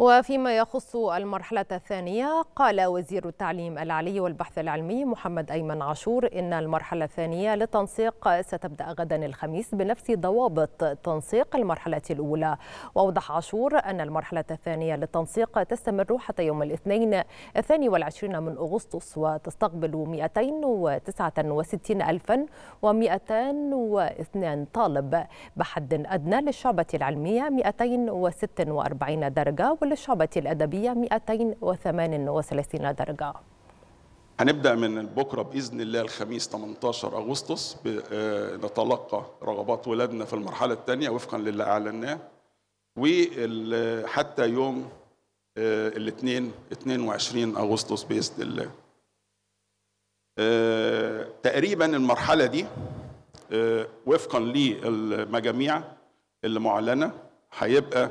وفيما يخص المرحلة الثانية قال وزير التعليم العلي والبحث العلمي محمد أيمن عاشور إن المرحلة الثانية للتنسيق ستبدأ غدا الخميس بنفس ضوابط تنسيق المرحلة الأولى وأوضح عاشور أن المرحلة الثانية للتنسيق تستمر حتى يوم الاثنين الثاني والعشرين من أغسطس وتستقبل 269202 طالب بحد أدنى للشعبة العلمية 246 درجة للشعبة الأدبية 238 درجة هنبدأ من بكرة بإذن الله الخميس 18 أغسطس آه، نتلقى رغبات ولادنا في المرحلة الثانية وفقا للي أعلناه وحتى يوم آه، الاثنين 22 أغسطس بإذن الله آه، تقريبا المرحلة دي وفقا للمجاميع اللي معلنة هيبقى